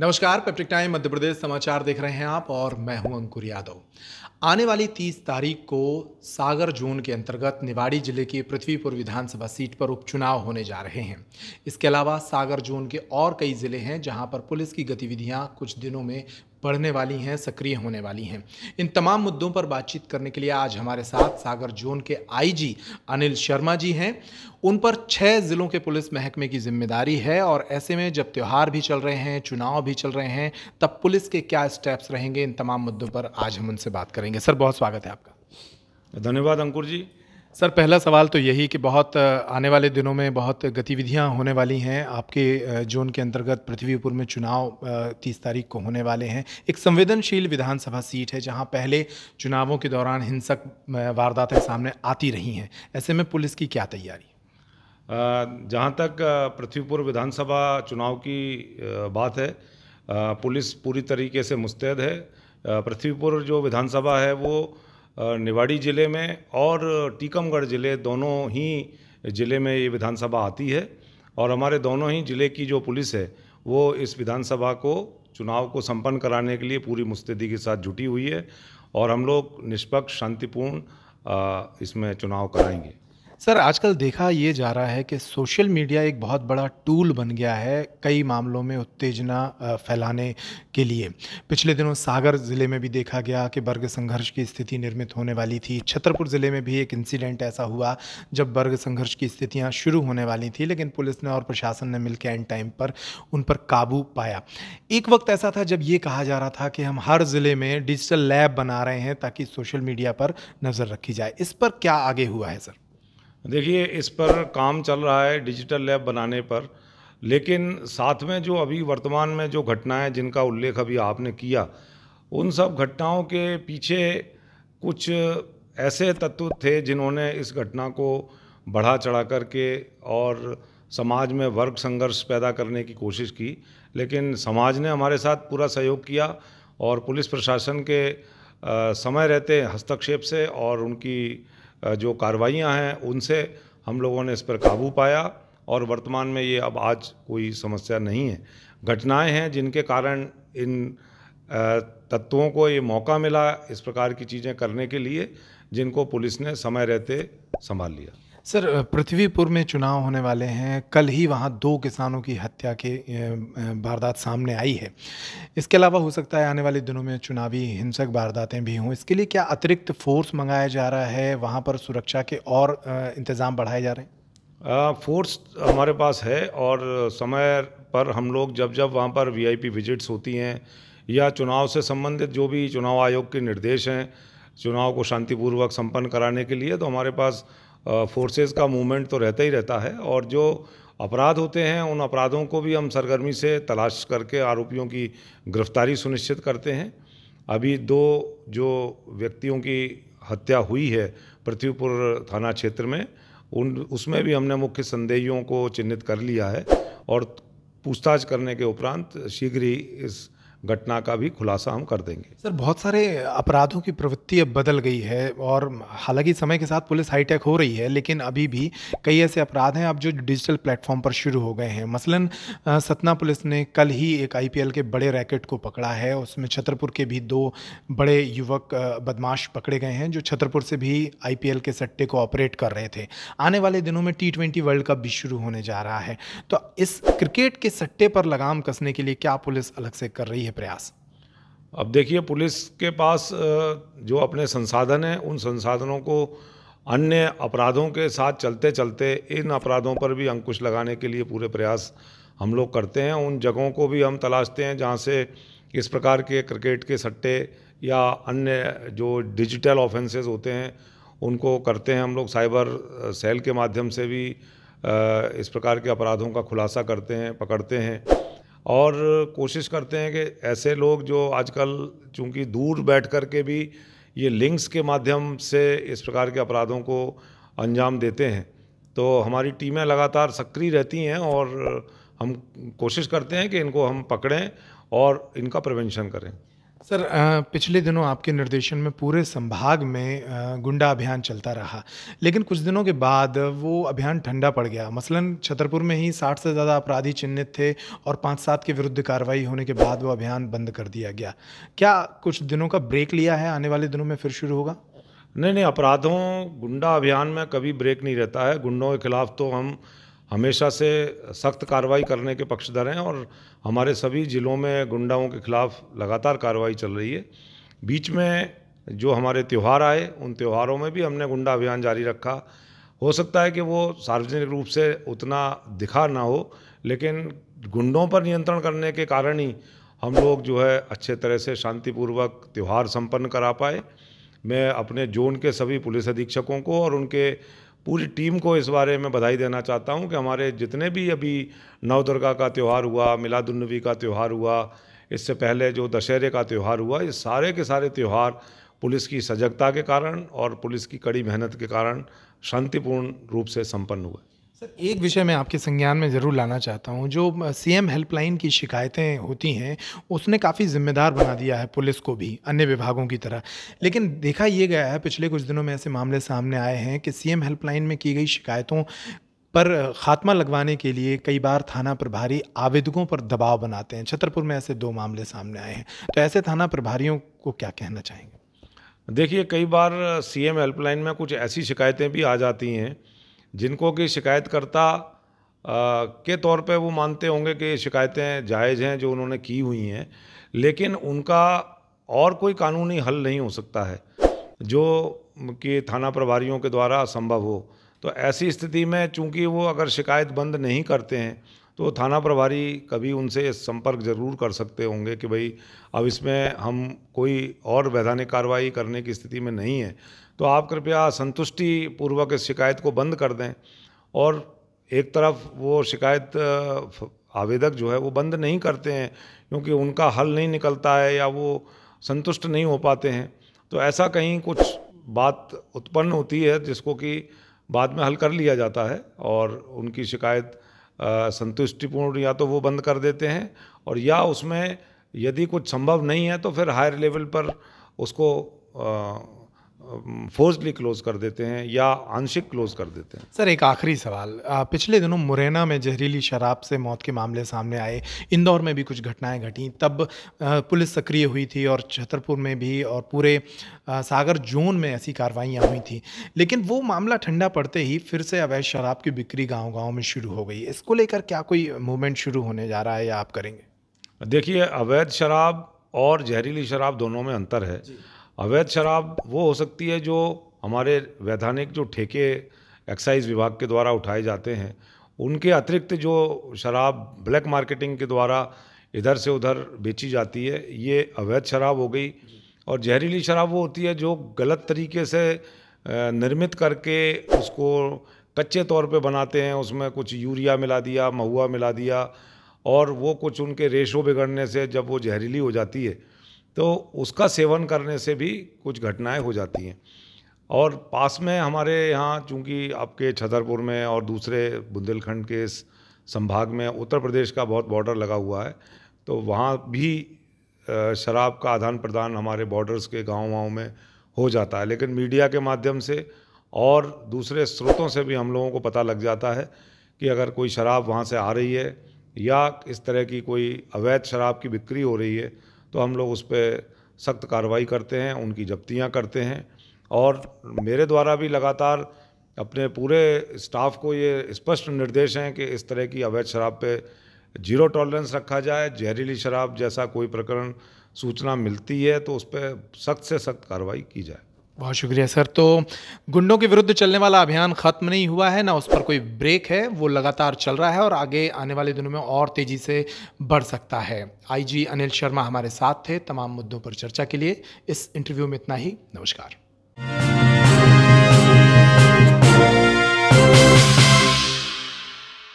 नमस्कार peptic time मध्य प्रदेश समाचार देख रहे हैं आप और मैं हूं अंकुर यादव आने वाली तीस तारीख को सागर जोन के अंतर्गत निवाड़ी जिले की पृथ्वीपुर विधानसभा सीट पर उपचुनाव होने जा रहे हैं इसके अलावा सागर जोन के और कई ज़िले हैं जहां पर पुलिस की गतिविधियां कुछ दिनों में बढ़ने वाली हैं सक्रिय होने वाली हैं इन तमाम मुद्दों पर बातचीत करने के लिए आज हमारे साथ सागर जोन के आईजी अनिल शर्मा जी हैं उन पर छः ज़िलों के पुलिस महकमे की जिम्मेदारी है और ऐसे में जब त्यौहार भी चल रहे हैं चुनाव भी चल रहे हैं तब पुलिस के क्या स्टेप्स रहेंगे इन तमाम मुद्दों पर आज हम उनसे बात करेंगे सर बहुत स्वागत है आपका धन्यवाद अंकुर जी सर पहला सवाल तो यही कि बहुत आने वाले दिनों में बहुत गतिविधियां होने वाली हैं आपके जोन के अंतर्गत पृथ्वीपुर में चुनाव तीस तारीख को होने वाले हैं एक संवेदनशील विधानसभा सीट है जहां पहले चुनावों के दौरान हिंसक वारदातें सामने आती रही हैं ऐसे में पुलिस की क्या तैयारी जहाँ तक पृथ्वीपुर विधानसभा चुनाव की बात है पुलिस पूरी तरीके से मुस्तैद है पृथ्वीपुर जो विधानसभा है वो निवाड़ी ज़िले में और टीकमगढ़ ज़िले दोनों ही ज़िले में ये विधानसभा आती है और हमारे दोनों ही ज़िले की जो पुलिस है वो इस विधानसभा को चुनाव को संपन्न कराने के लिए पूरी मुस्तैदी के साथ जुटी हुई है और हम लोग निष्पक्ष शांतिपूर्ण इसमें चुनाव कराएंगे सर आजकल देखा ये जा रहा है कि सोशल मीडिया एक बहुत बड़ा टूल बन गया है कई मामलों में उत्तेजना फैलाने के लिए पिछले दिनों सागर ज़िले में भी देखा गया कि वर्ग संघर्ष की स्थिति निर्मित होने वाली थी छतरपुर ज़िले में भी एक इंसिडेंट ऐसा हुआ जब वर्ग संघर्ष की स्थितियाँ शुरू होने वाली थी लेकिन पुलिस ने और प्रशासन ने मिलकर एंड टाइम पर उन पर काबू पाया एक वक्त ऐसा था जब ये कहा जा रहा था कि हम हर ज़िले में डिजिटल लैब बना रहे हैं ताकि सोशल मीडिया पर नज़र रखी जाए इस पर क्या आगे हुआ है सर देखिए इस पर काम चल रहा है डिजिटल लैब बनाने पर लेकिन साथ में जो अभी वर्तमान में जो घटनाएं जिनका उल्लेख अभी आपने किया उन सब घटनाओं के पीछे कुछ ऐसे तत्व थे जिन्होंने इस घटना को बढ़ा चढ़ा करके और समाज में वर्ग संघर्ष पैदा करने की कोशिश की लेकिन समाज ने हमारे साथ पूरा सहयोग किया और पुलिस प्रशासन के समय रहते हस्तक्षेप से और उनकी जो कार्रवाइयाँ हैं उनसे हम लोगों ने इस पर काबू पाया और वर्तमान में ये अब आज कोई समस्या नहीं है घटनाएं हैं जिनके कारण इन तत्वों को ये मौका मिला इस प्रकार की चीज़ें करने के लिए जिनको पुलिस ने समय रहते संभाल लिया सर पृथ्वीपुर में चुनाव होने वाले हैं कल ही वहाँ दो किसानों की हत्या के वारदात सामने आई है इसके अलावा हो सकता है आने वाले दिनों में चुनावी हिंसक वारदातें भी हों इसके लिए क्या अतिरिक्त फोर्स मंगाया जा रहा है वहाँ पर सुरक्षा के और इंतज़ाम बढ़ाए जा रहे हैं फोर्स हमारे पास है और समय पर हम लोग जब जब वहाँ पर वीआईपी विजिट्स होती हैं या चुनाव से संबंधित जो भी चुनाव आयोग के निर्देश हैं चुनाव को शांतिपूर्वक संपन्न कराने के लिए तो हमारे पास फोर्सेस का मूवमेंट तो रहता ही रहता है और जो अपराध होते हैं उन अपराधों को भी हम सरगर्मी से तलाश करके आरोपियों की गिरफ्तारी सुनिश्चित करते हैं अभी दो जो व्यक्तियों की हत्या हुई है पृथ्वीपुर थाना क्षेत्र में उन उसमें भी हमने मुख्य संदेहियों को चिन्हित कर लिया है और पूछताछ करने के उपरांत शीघ्र ही इस घटना का भी खुलासा हम कर देंगे सर बहुत सारे अपराधों की प्रवृत्ति अब बदल गई है और हालांकि समय के साथ पुलिस हाईटेक हो रही है लेकिन अभी भी कई ऐसे अपराध हैं अब जो डिजिटल प्लेटफॉर्म पर शुरू हो गए हैं मसलन सतना पुलिस ने कल ही एक आईपीएल के बड़े रैकेट को पकड़ा है उसमें छतरपुर के भी दो बड़े युवक बदमाश पकड़े गए हैं जो छतरपुर से भी आई के सट्टे को ऑपरेट कर रहे थे आने वाले दिनों में टी ट्वेंटी वर्ल्ड कप भी शुरू होने जा रहा है तो इस क्रिकेट के सट्टे पर लगाम कसने के लिए क्या पुलिस अलग से कर रही है प्रयास अब देखिए पुलिस के पास जो अपने संसाधन हैं उन संसाधनों को अन्य अपराधों के साथ चलते चलते इन अपराधों पर भी अंकुश लगाने के लिए पूरे प्रयास हम लोग करते हैं उन जगहों को भी हम तलाशते हैं जहाँ से इस प्रकार के क्रिकेट के सट्टे या अन्य जो डिजिटल ऑफेंसेस होते हैं उनको करते हैं हम लोग साइबर सेल के माध्यम से भी इस प्रकार के अपराधों का खुलासा करते हैं पकड़ते हैं और कोशिश करते हैं कि ऐसे लोग जो आजकल चूंकि दूर बैठ कर के भी ये लिंक्स के माध्यम से इस प्रकार के अपराधों को अंजाम देते हैं तो हमारी टीमें लगातार सक्रिय रहती हैं और हम कोशिश करते हैं कि इनको हम पकड़ें और इनका प्रिवेंशन करें सर पिछले दिनों आपके निर्देशन में पूरे संभाग में गुंडा अभियान चलता रहा लेकिन कुछ दिनों के बाद वो अभियान ठंडा पड़ गया मसलन छतरपुर में ही साठ से ज़्यादा अपराधी चिन्हित थे और पाँच सात के विरुद्ध कार्रवाई होने के बाद वो अभियान बंद कर दिया गया क्या कुछ दिनों का ब्रेक लिया है आने वाले दिनों में फिर शुरू होगा नहीं नहीं अपराधों गुंडा अभियान में कभी ब्रेक नहीं रहता है गुंडों के खिलाफ तो हम हमेशा से सख्त कार्रवाई करने के पक्षधर हैं और हमारे सभी ज़िलों में गुंडाओं के खिलाफ लगातार कार्रवाई चल रही है बीच में जो हमारे त्यौहार आए उन त्यौहारों में भी हमने गुंडा अभियान जारी रखा हो सकता है कि वो सार्वजनिक रूप से उतना दिखा ना हो लेकिन गुंडों पर नियंत्रण करने के कारण ही हम लोग जो है अच्छे तरह से शांतिपूर्वक त्यौहार संपन्न करा पाए मैं अपने जोन के सभी पुलिस अधीक्षकों को और उनके पूरी टीम को इस बारे में बधाई देना चाहता हूँ कि हमारे जितने भी अभी नवदुर्गा का त्यौहार हुआ मिलादुलनबी का त्यौहार हुआ इससे पहले जो दशहरे का त्यौहार हुआ ये सारे के सारे त्यौहार पुलिस की सजगता के कारण और पुलिस की कड़ी मेहनत के कारण शांतिपूर्ण रूप से संपन्न हुए सर एक विषय मैं आपके संज्ञान में ज़रूर लाना चाहता हूँ जो सीएम हेल्पलाइन की शिकायतें होती हैं उसने काफ़ी जिम्मेदार बना दिया है पुलिस को भी अन्य विभागों की तरह लेकिन देखा ये गया है पिछले कुछ दिनों में ऐसे मामले सामने आए हैं कि सीएम हेल्पलाइन में की गई शिकायतों पर खात्मा लगवाने के लिए कई बार थाना प्रभारी आवेदकों पर दबाव बनाते हैं छतरपुर में ऐसे दो मामले सामने आए हैं तो ऐसे थाना प्रभारियों को क्या कहना चाहेंगे देखिए कई बार सीएम हेल्पलाइन में कुछ ऐसी शिकायतें भी आ जाती हैं जिनको कि शिकायतकर्ता के तौर पे वो मानते होंगे कि शिकायतें जायज़ हैं जो उन्होंने की हुई हैं लेकिन उनका और कोई कानूनी हल नहीं हो सकता है जो कि थाना प्रभारियों के द्वारा संभव हो तो ऐसी स्थिति में चूंकि वो अगर शिकायत बंद नहीं करते हैं तो थाना प्रभारी कभी उनसे संपर्क ज़रूर कर सकते होंगे कि भाई अब इसमें हम कोई और वैधानिक कार्रवाई करने की स्थिति में नहीं है तो आप कृपया संतुष्टि पूर्वक इस शिकायत को बंद कर दें और एक तरफ वो शिकायत आवेदक जो है वो बंद नहीं करते हैं क्योंकि उनका हल नहीं निकलता है या वो संतुष्ट नहीं हो पाते हैं तो ऐसा कहीं कुछ बात उत्पन्न होती है जिसको कि बाद में हल कर लिया जाता है और उनकी शिकायत संतुष्टिपूर्ण या तो वो बंद कर देते हैं और या उसमें यदि कुछ संभव नहीं है तो फिर हायर लेवल पर उसको आ, फोर्सली क्लोज कर देते हैं या आंशिक क्लोज कर देते हैं सर एक आखिरी सवाल पिछले दिनों मुरैना में जहरीली शराब से मौत के मामले सामने आए इंदौर में भी कुछ घटनाएं घटी तब पुलिस सक्रिय हुई थी और छतरपुर में भी और पूरे सागर जोन में ऐसी कार्रवाइयाँ हुई थी लेकिन वो मामला ठंडा पड़ते ही फिर से अवैध शराब की बिक्री गाँव गाँव में शुरू हो गई इसको लेकर क्या कोई मूवमेंट शुरू होने जा रहा है या आप करेंगे देखिए अवैध शराब और जहरीली शराब दोनों में अंतर है अवैध शराब वो हो सकती है जो हमारे वैधानिक जो ठेके एक्साइज विभाग के द्वारा उठाए जाते हैं उनके अतिरिक्त जो शराब ब्लैक मार्केटिंग के द्वारा इधर से उधर बेची जाती है ये अवैध शराब हो गई और जहरीली शराब वो होती है जो गलत तरीके से निर्मित करके उसको कच्चे तौर पे बनाते हैं उसमें कुछ यूरिया मिला दिया महुआ मिला दिया और वो कुछ उनके रेशो बिगड़ने से जब वो जहरीली हो जाती है तो उसका सेवन करने से भी कुछ घटनाएं हो जाती हैं और पास में हमारे यहाँ चूँकि आपके छतरपुर में और दूसरे बुंदेलखंड के संभाग में उत्तर प्रदेश का बहुत बॉर्डर लगा हुआ है तो वहाँ भी शराब का आदान प्रदान हमारे बॉर्डर्स के गाँव वाँव में हो जाता है लेकिन मीडिया के माध्यम से और दूसरे स्रोतों से भी हम लोगों को पता लग जाता है कि अगर कोई शराब वहाँ से आ रही है या इस तरह की कोई अवैध शराब की बिक्री हो रही है तो हम लोग उस पर सख्त कार्रवाई करते हैं उनकी जब्तियाँ करते हैं और मेरे द्वारा भी लगातार अपने पूरे स्टाफ को ये स्पष्ट निर्देश हैं कि इस तरह की अवैध शराब पे जीरो टॉलरेंस रखा जाए जहरीली शराब जैसा कोई प्रकरण सूचना मिलती है तो उस पर सख्त से सख्त कार्रवाई की जाए बहुत शुक्रिया सर तो गुंडों के विरुद्ध चलने वाला अभियान ख़त्म नहीं हुआ है ना उस पर कोई ब्रेक है वो लगातार चल रहा है और आगे आने वाले दिनों में और तेज़ी से बढ़ सकता है आईजी अनिल शर्मा हमारे साथ थे तमाम मुद्दों पर चर्चा के लिए इस इंटरव्यू में इतना ही नमस्कार